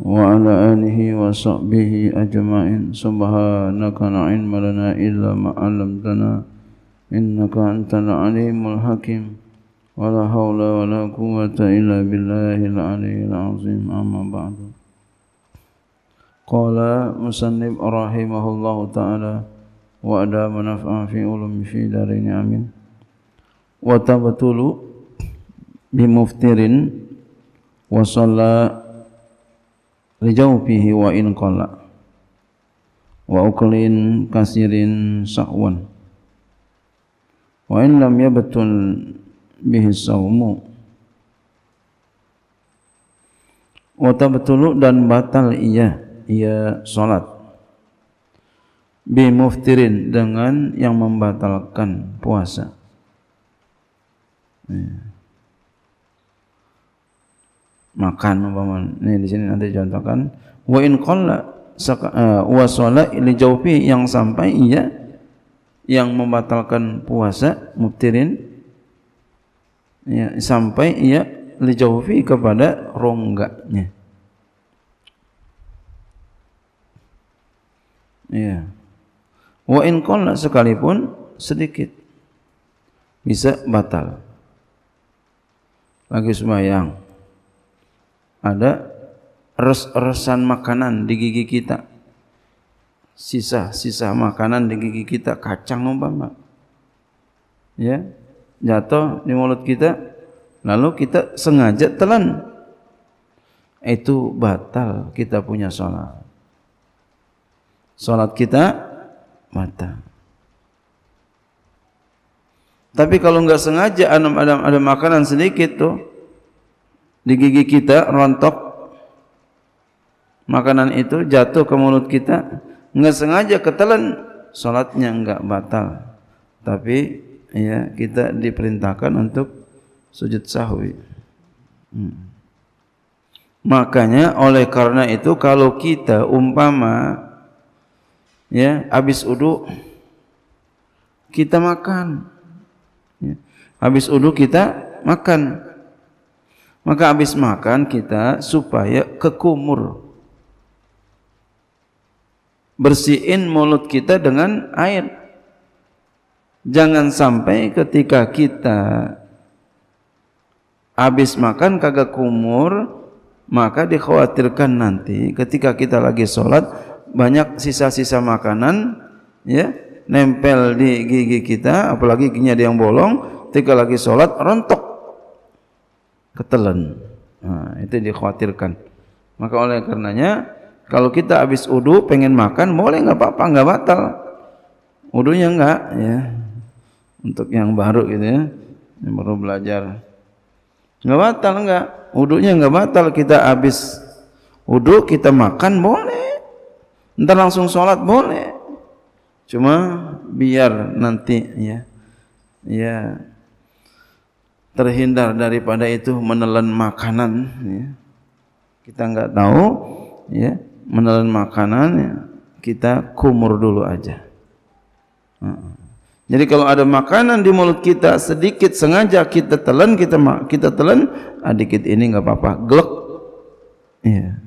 وعلى آله وصحبه أجمعين سبحانك لا علم لنا إلا ما علمتنا إنك أنت العليم الحكيم ولا حول ولا قوة إلا بالله العلي العظيم أما بعد قال مسنب رحمه الله تعالى وأدام نفعا في علوم في دارين آمين وتبتل بمفتر وصلى lijaufihi wa in qala wa uklin kasirin sa'wan wa in lam yabtun bihi sawmu wa tabtulu dan batal iya iya salat bi muftirin dengan yang membatalkan puasa ya. makan umpama ini di sini nanti contohkan wa in qalla eh, wa shala li jawfi yang sampai ia yang membatalkan puasa muftirin ya, sampai ia li jawfi kepada rongganya ya wa in qalla sekalipun sedikit bisa batal lagi sembahyang ada res-resan makanan di gigi kita. Sisa-sisa makanan di gigi kita, kacang umpama. Ya, jatuh di mulut kita, lalu kita sengaja telan. Itu batal kita punya sholat. Sholat kita mata. Tapi kalau nggak sengaja ada, ada makanan sedikit tuh, di gigi kita rontok makanan itu jatuh ke mulut kita nggak sengaja ketelan salatnya enggak batal tapi ya kita diperintahkan untuk sujud sahwi hmm. makanya oleh karena itu kalau kita umpama ya habis uduk kita makan ya. habis uduk kita makan maka habis makan kita supaya kekumur. Bersihin mulut kita dengan air. Jangan sampai ketika kita habis makan kagak kumur, maka dikhawatirkan nanti ketika kita lagi sholat banyak sisa-sisa makanan ya nempel di gigi kita apalagi giginya ada yang bolong ketika lagi sholat rontok ketelan. Nah, itu yang dikhawatirkan. Maka oleh karenanya kalau kita habis udu pengen makan boleh nggak apa-apa nggak batal. Udunya nggak ya. Untuk yang baru gitu ya, yang baru belajar. Nggak batal nggak. Udunya nggak batal kita habis udu kita makan boleh. Entar langsung sholat boleh. Cuma biar nanti ya ya terhindar daripada itu menelan makanan ya. kita nggak tahu ya menelan makanan ya. kita kumur dulu aja jadi kalau ada makanan di mulut kita sedikit sengaja kita telan kita kita telan adikit ah, ini nggak apa-apa glek ya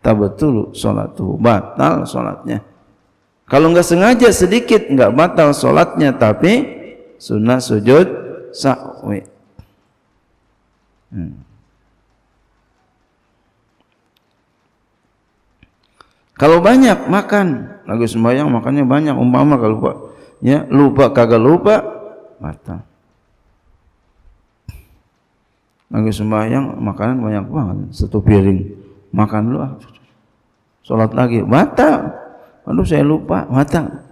tak betul solat tuh batal salatnya kalau nggak sengaja sedikit nggak batal salatnya tapi sunnah sujud sahwi Hmm. Kalau banyak makan, lagi sembahyang makannya banyak umpama kalau lupa. Ya, lupa kagak lupa mata. Lagi sembahyang makanan banyak banget, satu piring. Makan lu ah. Salat lagi mata. Aduh saya lupa, mata.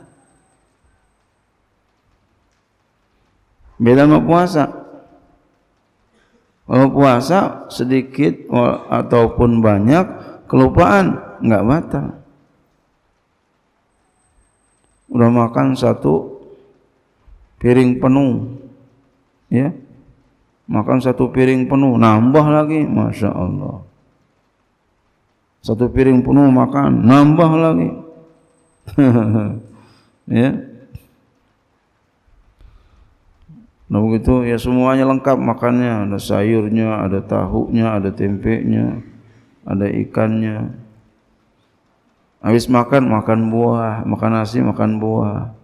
Beda sama puasa. Kalau puasa sedikit ataupun banyak kelupaan enggak batal udah makan satu piring penuh ya makan satu piring penuh nambah lagi masya Allah satu piring penuh makan nambah lagi ya Nah begitu ya semuanya lengkap makannya, ada sayurnya, ada tahunya, ada tempe nya, ada ikannya. Habis makan makan buah, makan nasi makan buah.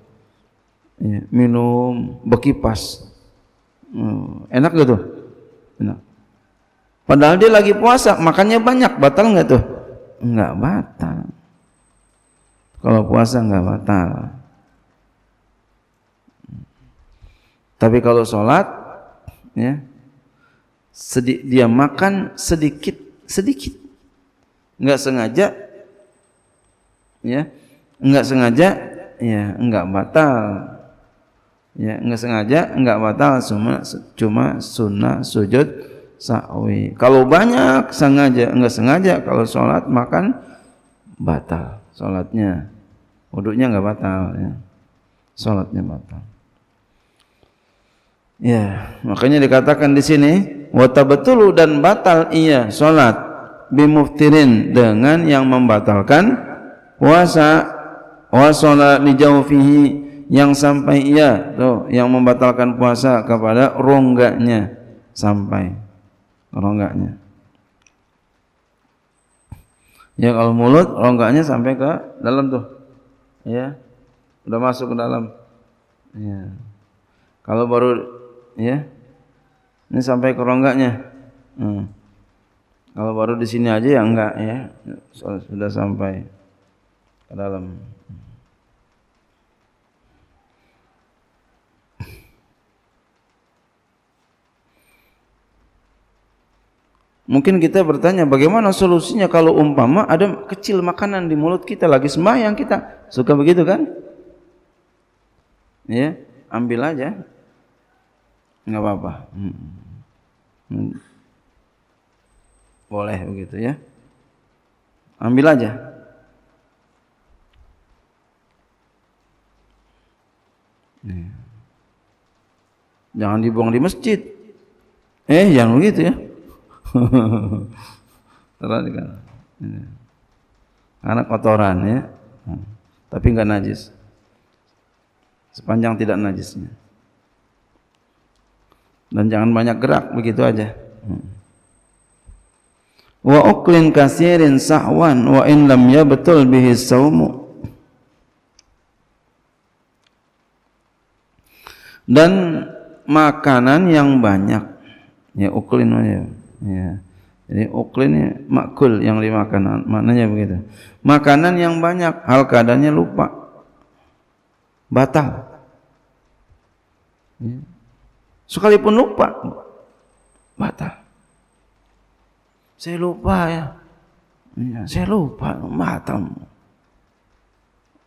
Ya, minum bekipas. Hmm, enak gitu. Enak. Padahal dia lagi puasa, makannya banyak, batal enggak tuh? Enggak batal. Kalau puasa enggak batal. Tapi kalau sholat, ya, sedi dia makan sedikit, sedikit, nggak sengaja, ya, nggak sengaja, ya, nggak batal, ya, nggak sengaja, nggak batal, cuma cuma sunnah sujud sawi. Kalau banyak sengaja, nggak sengaja, kalau sholat makan batal, sholatnya, wudhunya nggak batal, ya, sholatnya batal. Ya, makanya dikatakan di sini wata betulu dan batal iya salat bimuftirin dengan yang membatalkan puasa wasola oh, lijaufihi yang sampai iya tuh yang membatalkan puasa kepada rongganya sampai rongganya ya kalau mulut rongganya sampai ke dalam tuh ya udah masuk ke dalam ya kalau baru ya. Ini sampai ke rongganya. Hmm. Kalau baru di sini aja ya enggak ya. Sudah sampai ke dalam. Mungkin kita bertanya bagaimana solusinya kalau umpama ada kecil makanan di mulut kita lagi sembahyang kita suka begitu kan? Ya, ambil aja nggak apa-apa hmm. hmm. boleh begitu ya ambil aja hmm. jangan dibuang di masjid eh jangan begitu ya karena kotoran ya hmm. tapi nggak najis sepanjang tidak najisnya dan jangan banyak gerak begitu aja wa uklin kasirin sahwan wa in lam betul bihi saumu dan makanan yang banyak ya uklin ya, ya. Jadi uklin makul yang dimakan maknanya begitu. Makanan yang banyak hal keadaannya lupa. Batal. Ya. Sekalipun lupa, batal. Saya lupa ya. Iya, saya lupa, batal.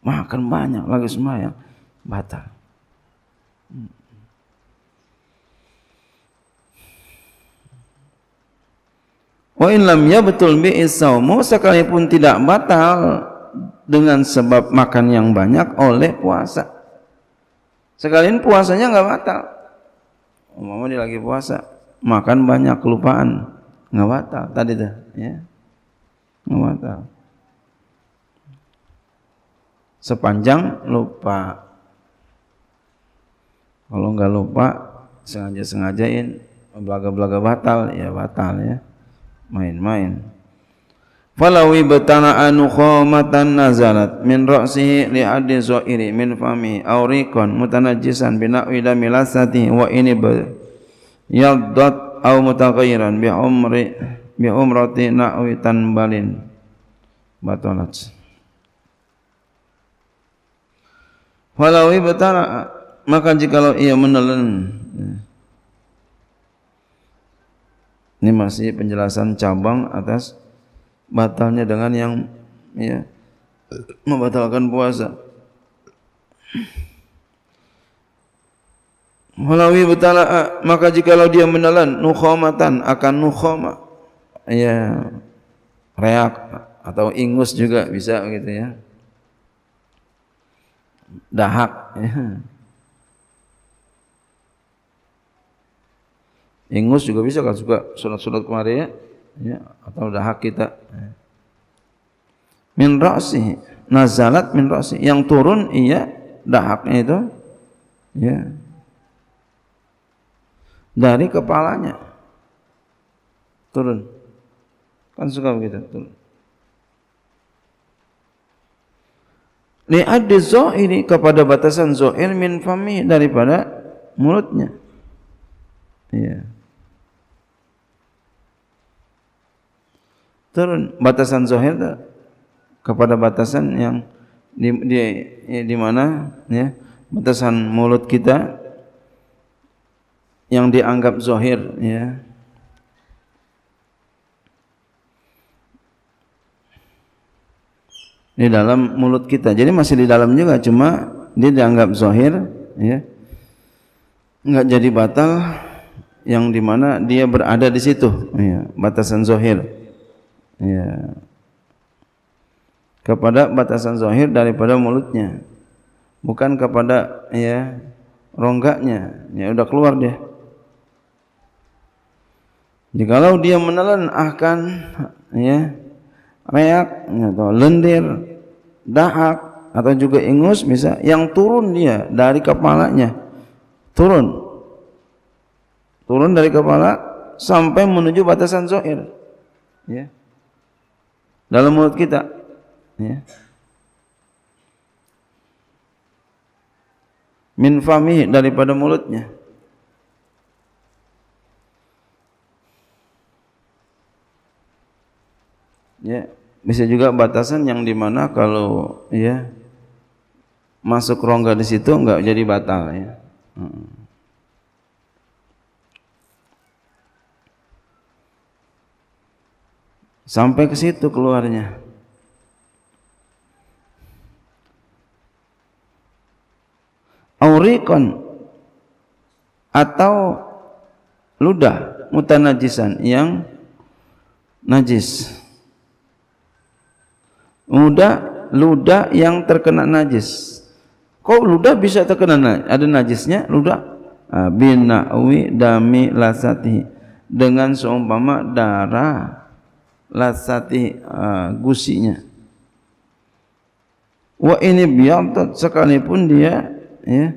Makan banyak lagi semua sembahyang, batal. Wa in lam yabtul bi'is saumu sekalipun tidak batal dengan sebab makan yang banyak oleh puasa. Sekalian puasanya enggak batal umpama dia lagi puasa makan banyak kelupaan nggak batal tadi dah ya nggak batal sepanjang lupa kalau nggak lupa sengaja sengajain belaga belaga batal ya batal ya main-main falawi anu khomatan nazarat min ra'sihi li adi zairi min fami aurikon rikon jisan bi nawi damilasati wa ini ber yaddat aw mutaghayyiran bi umri bi umrati nawi tanbalin batalat falawi batana maka jika ia menelan ini masih penjelasan cabang atas batalnya dengan yang ya membatalkan puasa. Walawi betala ah, maka jikalau dia menelan nukhomatan akan nukhoma ya reak atau ingus juga bisa gitu ya dahak ya. ingus juga bisa kan suka sunat-sunat kemarin ya ya, atau dahak kita min ra'sih nazalat min ra'sih yang turun iya dahaknya itu ya dari kepalanya turun kan suka begitu turun zo ini kepada batasan zohir min fami daripada mulutnya ya turun batasan zahir kepada batasan yang di di, di mana ya batasan mulut kita yang dianggap zahir ya di dalam mulut kita jadi masih di dalam juga cuma dia dianggap zahir ya enggak jadi batal yang dimana dia berada di situ ya batasan zahir ya kepada batasan zahir daripada mulutnya bukan kepada ya rongganya ya udah keluar dia jikalau dia menelan akan ya reak atau lendir dahak atau juga ingus bisa yang turun dia dari kepalanya turun turun dari kepala sampai menuju batasan zahir ya dalam mulut kita. Ya. Min famih daripada mulutnya. Ya, bisa juga batasan yang dimana kalau ya masuk rongga di situ enggak jadi batal ya. Hmm. Sampai ke situ keluarnya. Aurikon atau ludah mutanajisan yang najis. Muda ludah yang terkena najis. Kok ludah bisa terkena najis? Ada najisnya ludah? Ah, binawi dami lasati dengan seumpama darah lasati uh, eh, gusinya wa ini biyadat sekalipun dia ya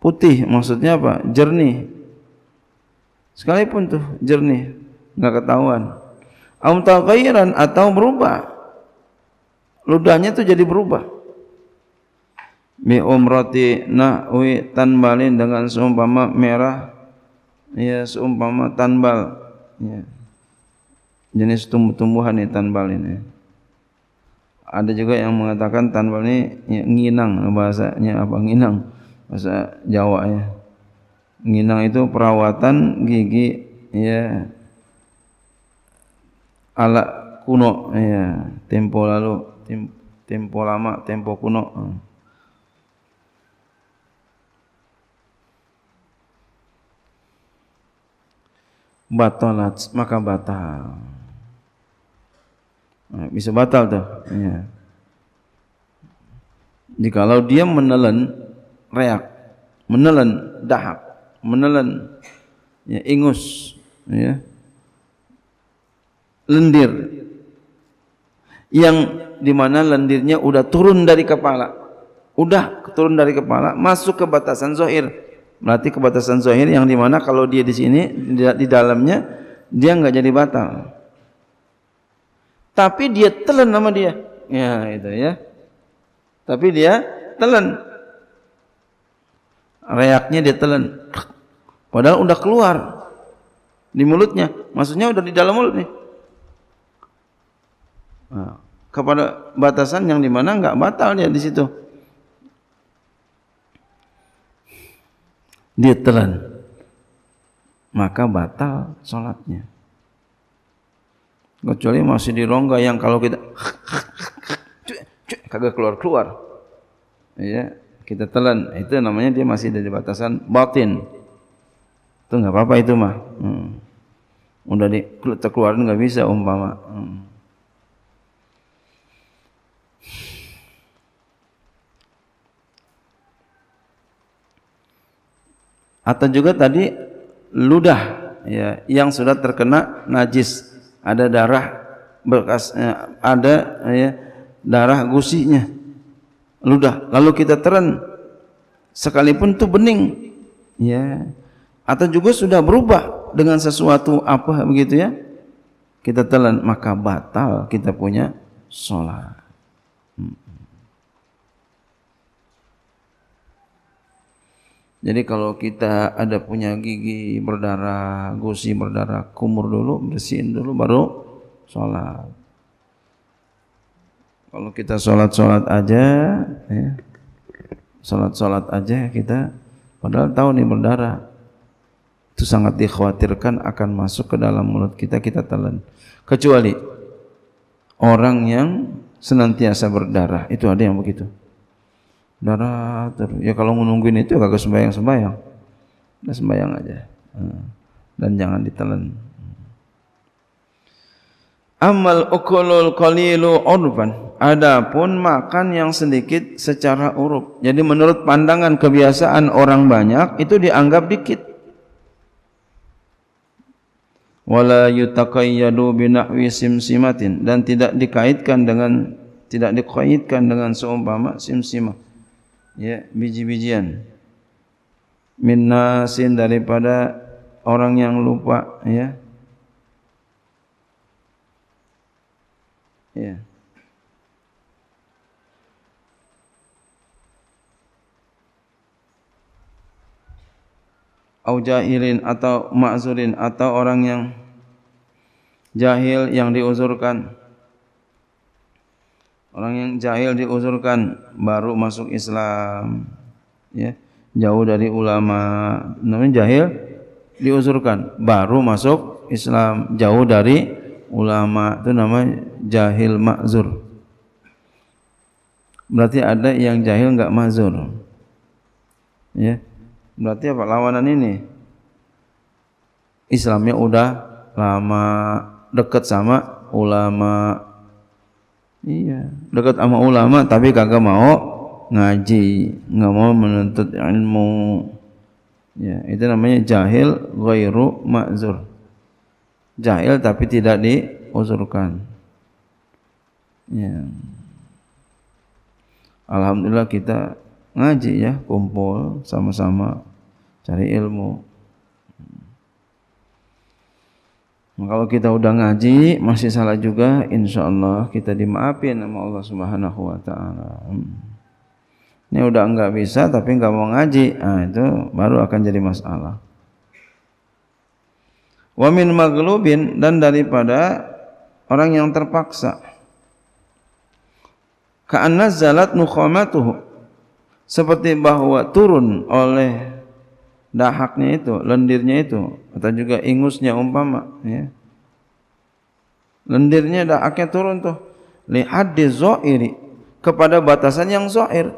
putih maksudnya apa jernih sekalipun tuh jernih nggak ketahuan am taghayran atau berubah ludahnya tuh jadi berubah bi umrati nahwi tanbalin dengan seumpama merah ya seumpama tanbal ya jenis tumbuh-tumbuhan ini tanbal ini. Ada juga yang mengatakan tanbal ini ya, nginang bahasanya apa nginang bahasa Jawa ya. Nginang itu perawatan gigi ya ala kuno ya tempo lalu tempo lama tempo kuno. Batalat maka batal. Nah, bisa batal tuh. Ya. kalau dia menelan reak, menelan dahak, menelan ya, ingus, ya, lendir yang dimana lendirnya udah turun dari kepala udah turun dari kepala masuk ke batasan zohir berarti ke batasan zohir yang dimana kalau dia di sini di, di dalamnya dia nggak jadi batal tapi dia telan nama dia. Ya, itu ya. Tapi dia telan. Reaknya dia telan. Padahal udah keluar di mulutnya. Maksudnya udah di dalam mulut nih. Nah, kepada batasan yang dimana nggak batal dia di situ. Dia telan. Maka batal sholatnya kecuali masih di rongga yang kalau kita kagak keluar-keluar ya kita telan itu namanya dia masih dari batasan batin itu nggak apa-apa itu mah hmm. udah di terkeluarin nggak bisa umpama hmm. atau juga tadi ludah ya yang sudah terkena najis ada darah bekas ada ya darah gusinya ludah lalu kita teren sekalipun itu bening ya atau juga sudah berubah dengan sesuatu apa begitu ya kita telan maka batal kita punya sholat Jadi kalau kita ada punya gigi berdarah, gusi berdarah, kumur dulu, bersihin dulu baru sholat. Kalau kita sholat-sholat aja, ya, sholat-sholat aja kita, padahal tahu nih berdarah, itu sangat dikhawatirkan akan masuk ke dalam mulut kita, kita telan. Kecuali orang yang senantiasa berdarah, itu ada yang begitu. Darah ya kalau menungguin itu ya kagak sembahyang sembahyang nah, sembahyang aja. Hmm. Dan jangan ditelan. Hmm. Amal ukulul qalilu urban. Adapun makan yang sedikit secara urup Jadi menurut pandangan kebiasaan orang banyak itu dianggap dikit. Wala yutaqayyadu binahwi simsimatin dan tidak dikaitkan dengan tidak dikaitkan dengan seumpama simsimah ya biji-bijian min daripada orang yang lupa ya ya au jahilin atau ma'zurin atau orang yang jahil yang diuzurkan Orang yang jahil diuzurkan baru masuk Islam. Ya, jauh dari ulama. Namanya jahil diuzurkan baru masuk Islam, jauh dari ulama. Itu namanya jahil mazur. Berarti ada yang jahil enggak mazur. Ya. Berarti apa lawanan ini? Islamnya udah lama dekat sama ulama Iya, dekat sama ulama tapi kagak mau ngaji, nggak mau menuntut ilmu. Ya, itu namanya jahil ghairu ma'zur. Jahil tapi tidak diuzurkan. Ya. Alhamdulillah kita ngaji ya, kumpul sama-sama cari ilmu. Nah, kalau kita udah ngaji masih salah juga, insya Allah kita dimaafin sama Allah Subhanahu Wa Taala. Ini udah enggak bisa tapi enggak mau ngaji, nah, itu baru akan jadi masalah. Wamin maglubin dan daripada orang yang terpaksa. Ka'anna zalat nukhamatuhu. Seperti bahwa turun oleh dahaknya itu, lendirnya itu, atau juga ingusnya umpama, ya. Lendirnya dahaknya turun tuh li haddi zairi kepada batasan yang zoir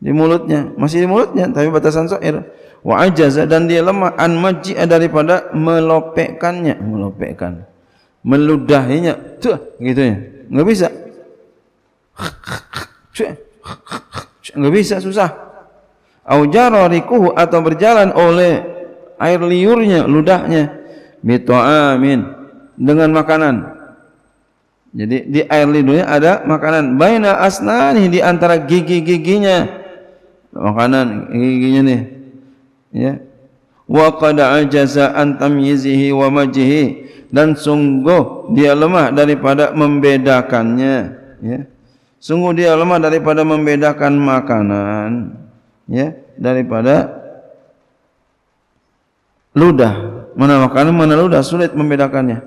di mulutnya, masih di mulutnya tapi batasan zoir, Wa ajaza dan dia lemah an maji daripada melopekkannya, melopekkan. Meludahinya, tuh gitu ya. Enggak bisa. Enggak bisa susah au jararikuhu atau berjalan oleh air liurnya ludahnya Amin. dengan makanan jadi di air liurnya ada makanan baina asnani di antara gigi-giginya makanan giginya nih ya wa qad ajaza an tamyizihi wa majhi dan sungguh dia lemah daripada membedakannya ya sungguh dia lemah daripada membedakan makanan ya daripada ludah mana makanan mana ludah sulit membedakannya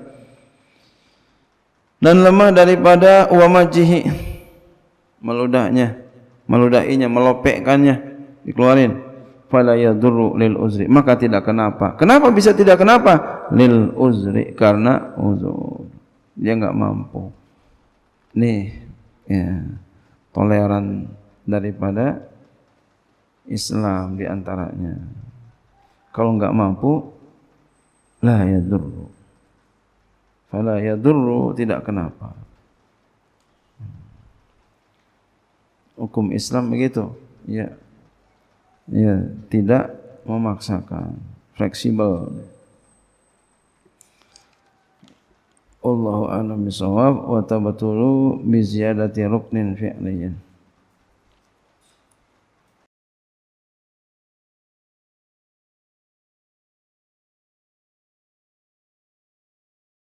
dan lemah daripada uamajihi meludahnya meludahinya melopekkannya dikeluarin fala yadurru lil uzri maka tidak kenapa kenapa bisa tidak kenapa lil uzri karena uzur dia enggak mampu nih ya toleran daripada Islam di antaranya. Kalau enggak mampu, la yadurru. Fala yadurru tidak kenapa. Hukum Islam begitu. Ya. Ya, tidak memaksakan, fleksibel. Allahu a'lam bisawab wa tabatulu bi ziyadati ruknin fi'liyin.